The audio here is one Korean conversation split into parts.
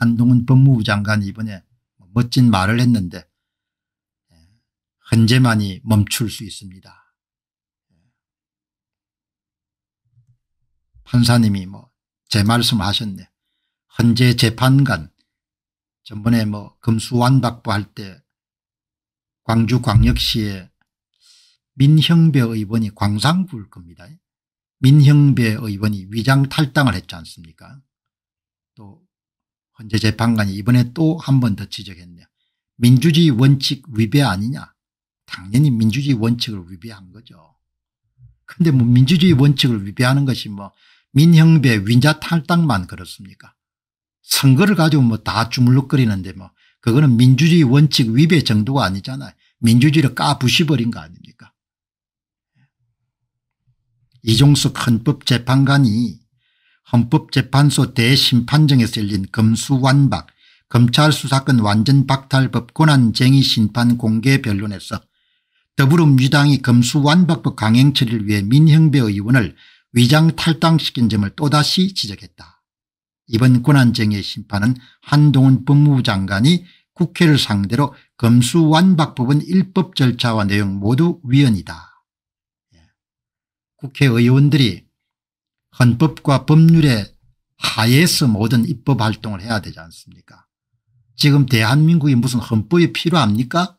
한동훈 법무부 장관이 이번에 멋진 말을 했는데 예, 헌재만이 멈출 수 있습니다. 예. 판사님이 뭐 제 말씀 하셨네. 현재 재판관 전번에 뭐 금수완박부 할때 광주광역시에 민형배 의원이 광산구일 겁니다. 민형배 의원이 위장 탈당을 했지 않습니까 또 헌재 재판관이 이번에 또 한 번 더 지적했네요. 민주주의 원칙 위배 아니냐. 당연히 민주주의 원칙을 위배한 거죠. 근데 뭐 민주주의 원칙을 위배하는 것이 뭐 민형배 윈자 탈당만 그렇습니까? 선거를 가지고 뭐 다 주물럭거리는데 뭐 그거는 민주주의 원칙 위배 정도가 아니잖아요. 민주주의를 까부시버린 거 아닙니까? 이종석 헌법재판관이 헌법재판소 대심판정에서 열린 검수완박 검찰 수사권 완전 박탈법 권한쟁의 심판 공개 변론에서 더불어민주당이 검수완박법 강행 처리를 위해 민형배 의원을 위장 탈당시킨 점을 또다시 지적했다. 이번 권한쟁의 심판은 한동훈 법무부 장관이 국회를 상대로 검수완박법은 일법 절차와 내용 모두 위헌이다. 예. 국회의원들이 헌법과 법률에 하에서 모든 입법활동을 해야 되지 않습니까 지금 대한민국이 무슨 헌법이 필요합니까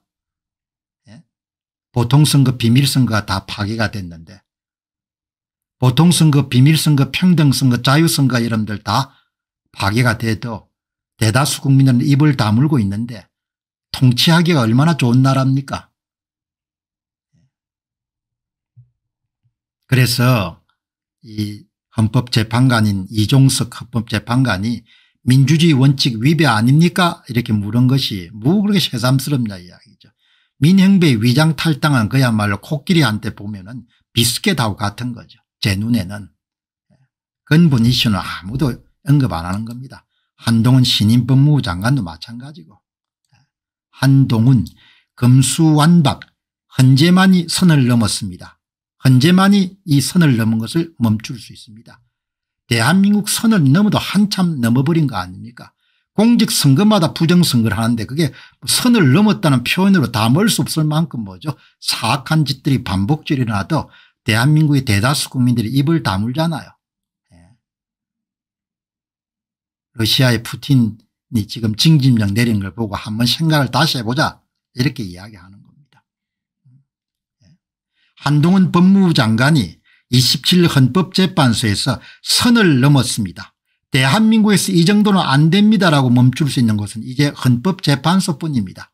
예? 보통선거 비밀선거가 다 파괴가 됐는데 보통선거 비밀선거 평등선거 자유선거 여러분들 다 파괴가 돼도 대다수 국민은 입을 다물고 있는데 통치하기가 얼마나 좋은 나라입니까 예? 그래서 이 헌법재판관인 이종석 헌법재판관이 민주주의 원칙 위배 아닙니까 이렇게 물은 것이 무 그렇게 새삼스럽냐 이야기죠. 민형배 위장 탈당한 그야말로 코끼리한테 보면 은 비스켓하고 같은 거죠. 제 눈에는. 근본 이슈는 아무도 언급 안 하는 겁니다. 한동훈 신임 법무부 장관도 마찬가지고 한동훈 금수완박 헌재만이 선을 넘었습니다. 현재만이이 선을 넘은 것을 멈출 수 있습니다. 대한민국 선을 넘어도 한참 넘어버린 거 아닙니까 공직선거마다 부정선거를 하는데 그게 선을 넘었다는 표현으로 담을 수 없을 만큼 뭐죠 사악한 짓들이 반복적으로 일어나도 대한민국의 대다수 국민들이 입을 다물잖아요. 예. 러시아의 푸틴이 지금 징징령 내린 걸 보고 한번 생각을 다시 해보자 이렇게 이야기하는 거예요. 한동훈 법무부 장관이 27일 헌법재판소에서 선을 넘었습니다. 대한민국에서 이 정도는 안 됩니다라고 멈출 수 있는 것은 이제 헌법재판소뿐입니다.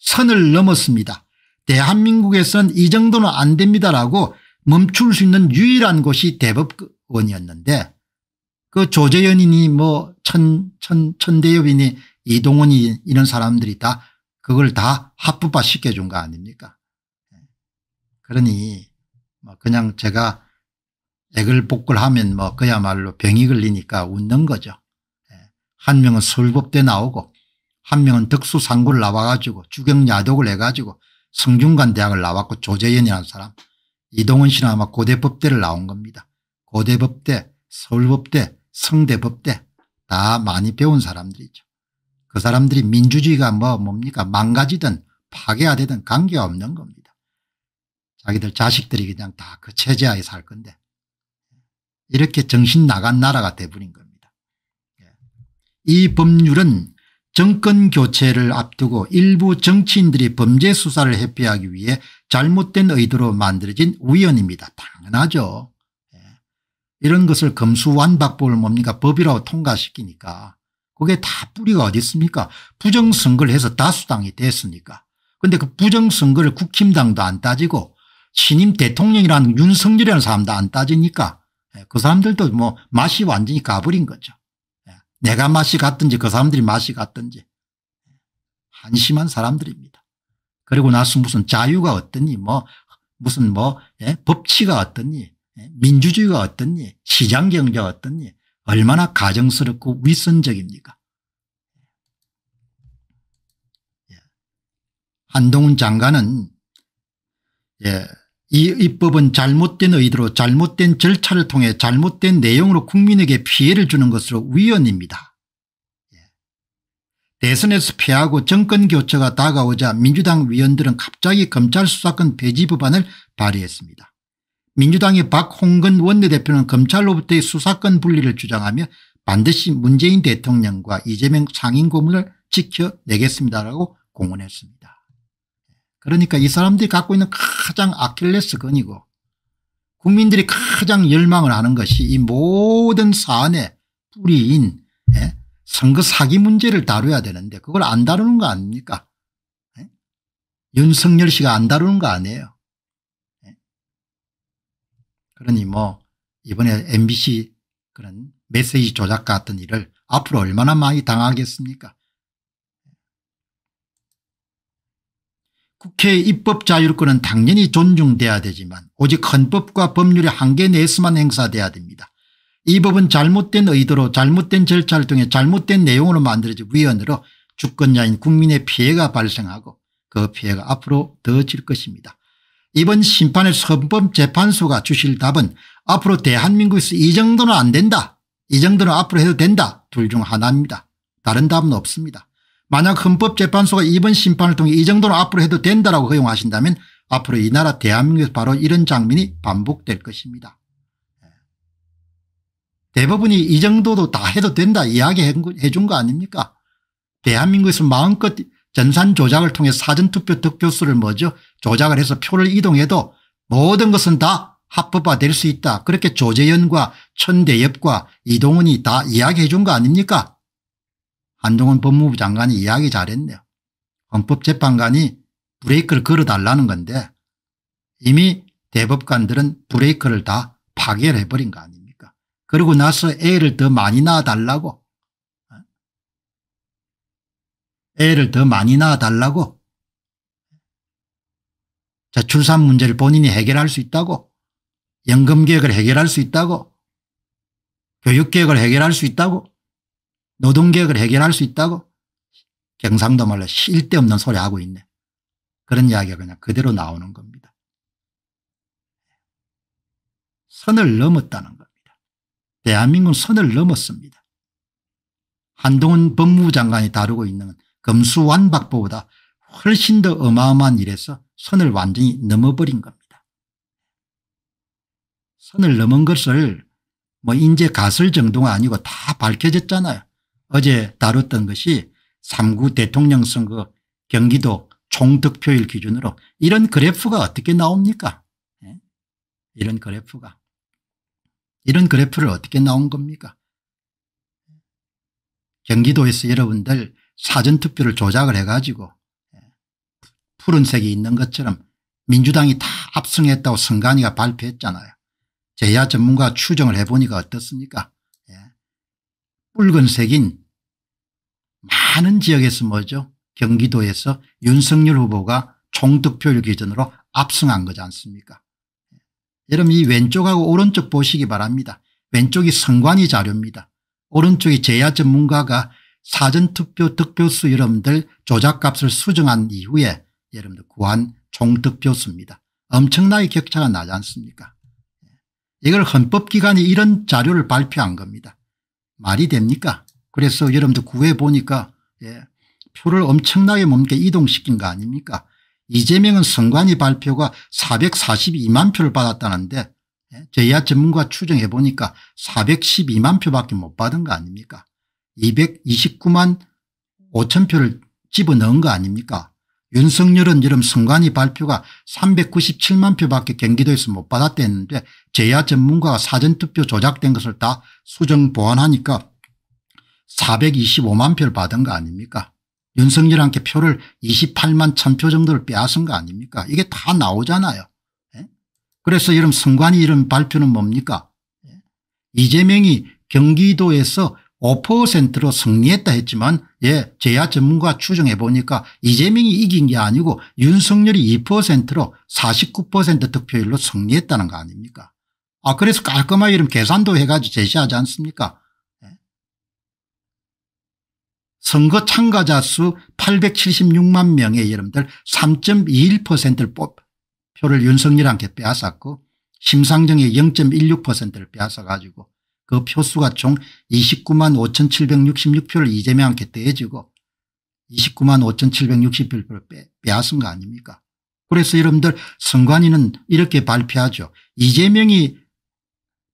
선을 넘었습니다. 대한민국에선 이 정도는 안 됩니다라고 멈출 수 있는 유일한 곳이 대법원이었는데 그 조재현이니 뭐 천, 천, 천대엽이니 이동훈이 이런 사람들이 다 그걸 다 합법화 시켜준 거 아닙니까 그러니 뭐 그냥 제가 애글복글하면 뭐 그야말로 병이 걸리니까 웃는 거죠. 예. 한 명은 서울법대 나오고 한 명은 덕수상구를 나와가지고 주경야독을 해가지고 성균관대학을 나왔고 조재현이라는 사람 이동원 씨는 아마 고대법대를 나온 겁니다. 고대법대 서울법대 성대법대 다 많이 배운 사람들이죠. 그 사람들이 민주주의가 뭐 뭡니까 망가지든 파괴하되든 관계없는 가 겁니다. 자기들 자식들이 그냥 다 그 체제하에 살 건데 이렇게 정신 나간 나라가 돼버린 겁니다. 예. 이 법률은 정권 교체를 앞두고 일부 정치인들이 범죄 수사를 회피하기 위해 잘못된 의도로 만들어진 우연입니다. 당연하죠. 예. 이런 것을 검수완박법을 뭡니까 법이라고 통과시키니까 그게 다 뿌리가 어디 있습니까 부정선거를 해서 다수당이 됐으니까 근데 그 부정선거를 국힘당도 안 따지고 신임 대통령이란 윤석열이라는 사람도 안 따지니까 예, 그 사람들도 뭐 맛이 완전히 가버린 거죠. 예, 내가 맛이 갔든지 그 사람들이 맛이 갔든지 예, 한심한 사람들입니다. 그리고 나서 무슨 자유가 어떻니뭐 무슨 뭐 예? 법치가 어떻니 예? 민주주의가 어떻니 시장경제가 어떻니 얼마나 가정스럽고 위선적입니까 한동훈 장관은 예, 이 입법은 잘못된 의도로 잘못된 절차를 통해 잘못된 내용으로 국민에게 피해를 주는 것으로 위헌입니다. 예. 대선에서 패하고 정권교체가 다가오자 민주당 위원들은 갑자기 검찰 수사권 폐지 법안을 발의했습니다. 민주당의 박홍근 원내대표는 검찰로부터의 수사권 분리를 주장하며 반드시 문재인 대통령과 이재명 상임 고문을 지켜내겠습니다라고 공언했습니다. 그러니까 이 사람들이 갖고 있는 가장 아킬레스건이고 국민들이 가장 열망을 하는 것이 이 모든 사안의 뿌리인 예? 선거 사기 문제를 다뤄야 되는데 그걸 안 다루는 거 아닙니까 예? 윤석열 씨가 안 다루는 거 아니에요 예? 그러니 뭐 이번에 MBC 그런 메시지 조작 같은 일을 앞으로 얼마나 많이 당하겠습니까 국회 의 입법 자율권은 당연히 존중돼야 되지만 오직 헌법과 법률의 한계 내에서만 행사돼야 됩니다. 이 법은 잘못된 의도로 잘못된 절차를 통해 잘못된 내용으로 만들어진 위헌으로 주권자인 국민의 피해가 발생하고 그 피해가 앞으로 더 질 것입니다. 이번 심판의 헌법재판소가 주실 답은 앞으로 대한민국에서 이 정도는 안 된다. 이 정도는 앞으로 해도 된다. 둘 중 하나입니다. 다른 답은 없습니다. 만약 헌법재판소가 이번 심판을 통해 이 정도는 앞으로 해도 된다라고 허용하신다면 앞으로 이 나라 대한민국에서 바로 이런 장면이 반복될 것입니다. 예. 대부분이 이 정도도 다 해도 된다 이야기해 준 거 아닙니까 대한민국에서 마음껏 전산 조작을 통해 사전투표 득표수를 뭐죠 조작을 해서 표를 이동해도 모든 것은 다 합법화될 수 있다 그렇게 조재연과 천대엽과 이동훈이 다 이야기해 준 거 아닙니까 한동훈 법무부 장관이 이야기 잘했네요. 헌법재판관이 브레이크를 걸어달라는 건데 이미 대법관들은 브레이크를 다 파괴해버린 거 아닙니까? 그러고 나서 애를 더 많이 낳아달라고 어? 애를 더 많이 낳아달라고 자 출산 문제를 본인이 해결할 수 있다고 연금개혁을 해결할 수 있다고 교육개혁을 해결할 수 있다고 노동개혁을 해결할 수 있다고 경상도 말로 쉴 데없는 소리 하고 있네. 그런 이야기가 그냥 그대로 나오는 겁니다. 선을 넘었다는 겁니다. 대한민국 은 선을 넘었습니다. 한동훈 법무부 장관이 다루고 있는 검수완박보다 훨씬 더 어마어마한 일에서 선을 완전히 넘어버린 겁니다. 선을 넘은 것을 뭐 인제 가설 정도가 아니고 다 밝혀졌잖아요. 어제 다뤘던 것이 3구 대통령 선거 경기도 총득표율 기준으로 이런 그래프가 어떻게 나옵니까 예? 이런 그래프가 이런 그래프를 어떻게 나온 겁니까 경기도에서 여러분들 사전투표를 조작을 해가지고 예, 푸른색이 있는 것처럼 민주당이 다 압승했다고 선관위가 발표했잖아요. 제야 전문가 추정을 해보니까 어떻습니까? 예. 붉은색인 많은 지역에서 뭐죠 경기도에서 윤석열 후보가 총득표율 기준으로 압승한 거지 않습니까 여러분 이 왼쪽하고 오른쪽 보시기 바랍니다 왼쪽이 선관위 자료입니다 오른쪽이 제야 전문가가 사전투표 득표수 여러분들 조작값을 수정한 이후에 여러분들 구한 총득표수입니다 엄청나게 격차가 나지 않습니까 이걸 헌법기관이 이런 자료를 발표한 겁니다 말이 됩니까 그래서 여러분들 구해보니까 예, 표를 엄청나게 몸게 이동시킨 거 아닙니까 이재명은 선관위 발표가 442만 표를 받았다는데 제야 예, 전문가 추정해보니까 412만 표밖에 못 받은 거 아닙니까 229만 5천 표를 집어넣은 거 아닙니까 윤석열은 여름 선관위 발표가 397만 표밖에 경기도에서 못받았했는데 제야 전문가가 사전투표 조작된 것을 다 수정 보완하니까 425만 표를 받은 거 아닙니까 윤석열한테 표를 28만 1000표 정도를 빼앗은 거 아닙니까 이게 다 나오잖아요. 예? 그래서 이런 승관이 이런 발표는 뭡니까 예? 이재명이 경기도에서 5%로 승리했다 했지만 예 제야 전문가 추정해 보니까 이재명이 이긴 게 아니고 윤석열이 2%로 49% 득표율로 승리했다는 거 아닙니까 아 그래서 깔끔하게 이런 계산도 해가지고 제시하지 않습니까 선거 참가자 수 876만 명의 여러분들 3.21%를 뽑 표를 윤석열한테 빼앗았고 심상정의 0.16%를 빼앗아 가지고 그 표수가 총 29만 5,766표를 이재명한테 떼어지고 29만 5,760표를 빼앗은 거 아닙니까 그래서 여러분들 선관위는 이렇게 발표하죠. 이재명이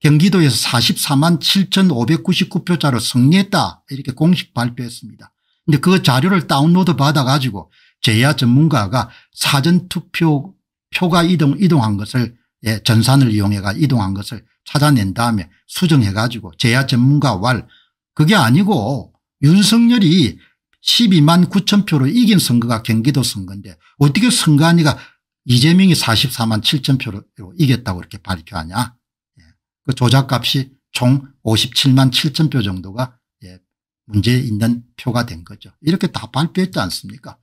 경기도에서 44만 7,599표자로 승리했다 이렇게 공식 발표했습니다. 근데 그 자료를 다운로드 받아가지고 제야 전문가가 사전투표 표가 이동, 이동한 것을 예, 전산을 이용해가 이동한 것을 찾아낸 다음에 수정해가지고 제야 전문가 왈 그게 아니고 윤석열이 12만 9천 표로 이긴 선거가 경기도 선거인데 어떻게 선거하니가 이재명이 44만 7천 표로 이겼다고 이렇게 발표하냐 그 조작값이 총 57만 7천 표 정도가 예, 문제 있는 표가 된 거죠. 이렇게 다 발표했지 않습니까?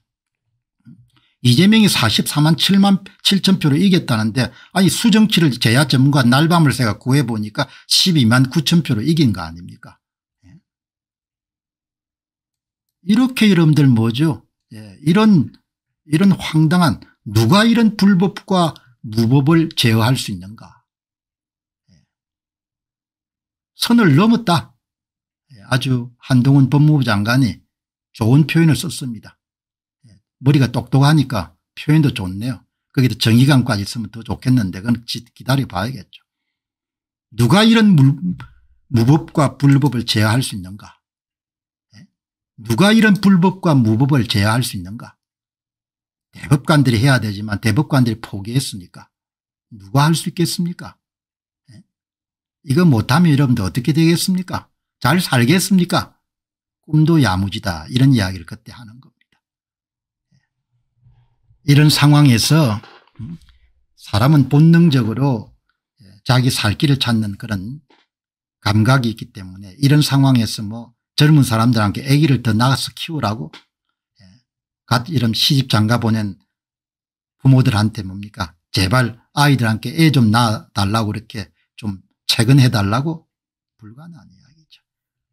이재명이 44만 7만 7천 표로 이겼다는데 아니 수정치를 제야 전문가 날밤을 새가 구해보니까 12만 9천 표로 이긴 거 아닙니까? 예. 이렇게 여러분들 뭐죠? 예. 이런 이런 황당한 누가 이런 불법과 무법을 제어할 수 있는가? 선을 넘었다. 예, 아주 한동훈 법무부 장관이 좋은 표현을 썼습니다. 예, 머리가 똑똑하니까 표현도 좋네요. 거기도 정의감까지 있으면 더 좋겠는데 그건 기다려 봐야겠죠. 누가 이런 물, 무법과 불법을 제어할 수 있는가 예, 누가 이런 불법과 무법을 제어할 수 있는가 대법관들이 해야 되지만 대법관들이 포기했으니까 누가 할 수 있겠습니까 이거 못하면 여러분들 어떻게 되겠습니까? 잘 살겠습니까? 꿈도 야무지다 이런 이야기를 그때 하는 겁니다. 예. 이런 상황에서 음, 사람은 본능적으로 예, 자기 살 길을 찾는 그런 감각이 있기 때문에 이런 상황에서 뭐 젊은 사람들한테 아기를 더 낳아서 키우라고 예, 이런 시집 장가 보낸 부모들한테 뭡니까 제발 아이들한테 애 좀 낳아달라고 이렇게 좀 퇴근해달라고 불가능한 이야기죠.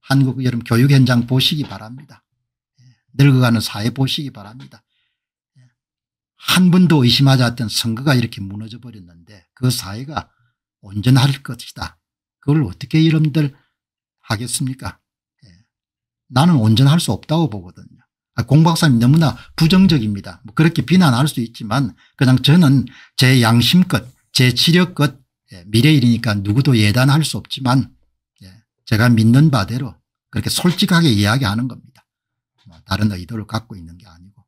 한국 여러분 교육 현장 보시기 바랍니다. 예, 늙어가는 사회 보시기 바랍니다. 예, 한 번도 의심하지 않던 선거가 이렇게 무너져 버렸는데 그 사회가 온전할 것이다. 그걸 어떻게 여러분들 하겠습니까? 예, 나는 온전할 수 없다고 보거든요. 아, 공 박사님 너무나 부정적입니다. 뭐 그렇게 비난할 수 있지만 그냥 저는 제 양심껏 제 치력껏 예, 미래 일이니까 누구도 예단할 수 없지만 예, 제가 믿는 바대로 그렇게 솔직하게 이야기하는 겁니다. 뭐 다른 의도를 갖고 있는 게 아니고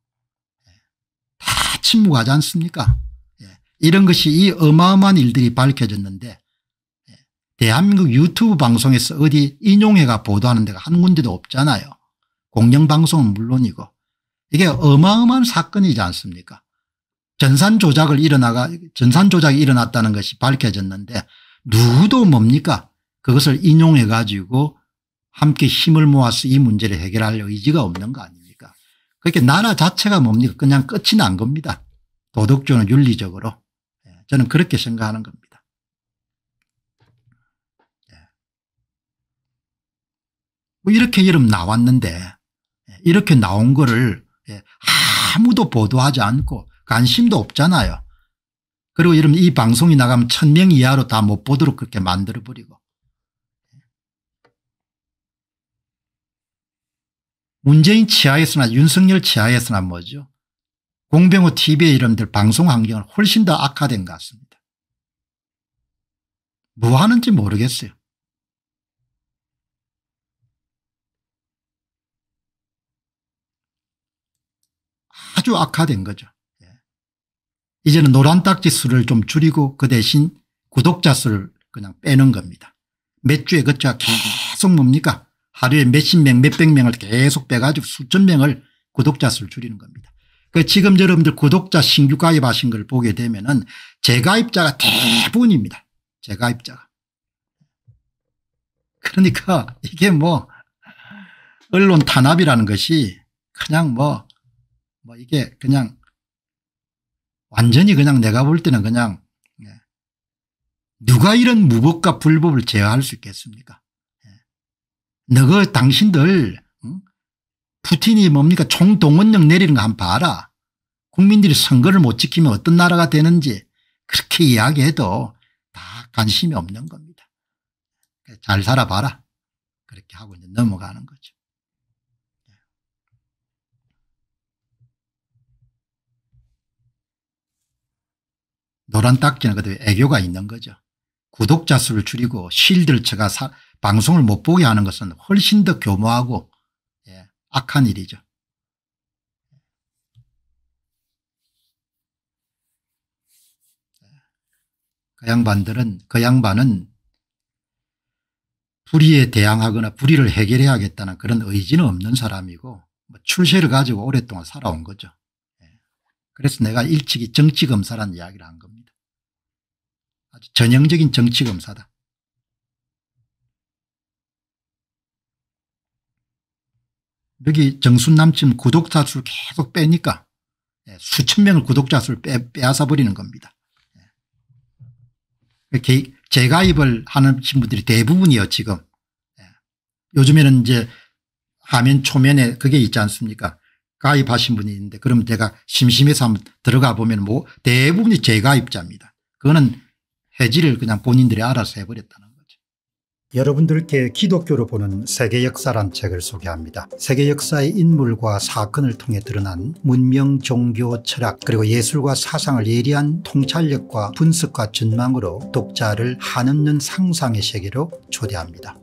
예, 다 침묵하지 않습니까 이런 것이 이 어마어마한 일들이 밝혀졌는데 대한민국 유튜브 방송에서 어디 인용해가 보도하는 데가 한 군데도 없잖아요. 공영방송은 물론이고 이게 어마어마한 사건이지 않습니까 전산 조작을 일어나가 전산 조작이 일어났다는 것이 밝혀졌는데 누구도 뭡니까 그것을 인용해 가지고 함께 힘을 모아서 이 문제를 해결할 의지가 없는 거 아닙니까 그렇게 나라 자체가 뭡니까 그냥 끝이 난 겁니다 도덕적으로 윤리적으로 예, 저는 그렇게 생각하는 겁니다 예. 뭐 이렇게 이름 나왔는데 예, 이렇게 나온 거를 아무도 보도하지 않고 관심도 없잖아요. 그리고 여러분 이 방송이 나가면 천 명 이하로 다 못 보도록 그렇게 만들어버리고. 문재인 치하에서나 윤석열 치하에서나 뭐죠. 공병호 tv의 이름들 방송 환경은 훨씬 더 악화된 것 같습니다. 뭐 하는지 모르겠어요. 아주 악화된 거죠. 이제는 노란 딱지 수를 좀 줄이고 그 대신 구독자 수를 그냥 빼는 겁니다. 몇 주에 그쳐 계속 뭡니까 하루에 몇십 명 몇백 명을 계속 빼가지고 수천 명을 구독자 수를 줄이는 겁니다. 그 지금 여러분들 구독자 신규 가입하신 걸 보게 되면 은 재가입자가 대부분입니다. 재가입자가. 그러니까 이게 뭐 언론 탄압이라는 것이 그냥 뭐, 뭐 이게 그냥 완전히 그냥 내가 볼 때는 그냥 예. 누가 이런 무법과 불법을 제어할 수 있겠습니까? 예. 너거 당신들 푸틴이 뭡니까 총동원령 내리는 거 한 번 봐라. 국민들이 선거를 못 지키면 어떤 나라가 되는지 그렇게 이야기해도 다 관심이 없는 겁니다. 잘 살아봐라. 그렇게 하고 이제 넘어가는 거죠. 노란 딱지는 그대로 애교가 있는 거죠. 구독자 수를 줄이고 실들처가 방송을 못 보게 하는 것은 훨씬 더 교묘하고 예, 악한 일이죠. 그 양반들은 그 양반은 불의에 대항하거나 불의를 해결해야겠다는 그런 의지는 없는 사람이고 뭐 출세를 가지고 오랫동안 살아온 거죠. 그래서 내가 일찍이 정치검사라는 이야기를 한 겁니다. 아주 전형적인 정치검사다. 여기 정순남 지금 구독자 수를 계속 빼니까 예, 수천 명을 구독자 수를 빼, 빼앗아 버리는 겁니다. 예. 재가입을 하는 친구들이 대부분이요 지금. 예. 요즘에는 이제 화면 초면에 그게 있지 않습니까 가입하신 분이 있는데 그러면 제가 심심해서 한번 들어가 보면 뭐 대부분이 재가입자입니다. 그거는 해지를 그냥 본인들이 알아서 해버렸다는 거죠. 여러분들께 기독교로 보는 세계 역사란 책을 소개합니다. 세계 역사의 인물과 사건을 통해 드러난 문명, 종교, 철학 그리고 예술과 사상을 예리한 통찰력과 분석과 전망으로 독자를 한없는 상상의 세계로 초대합니다.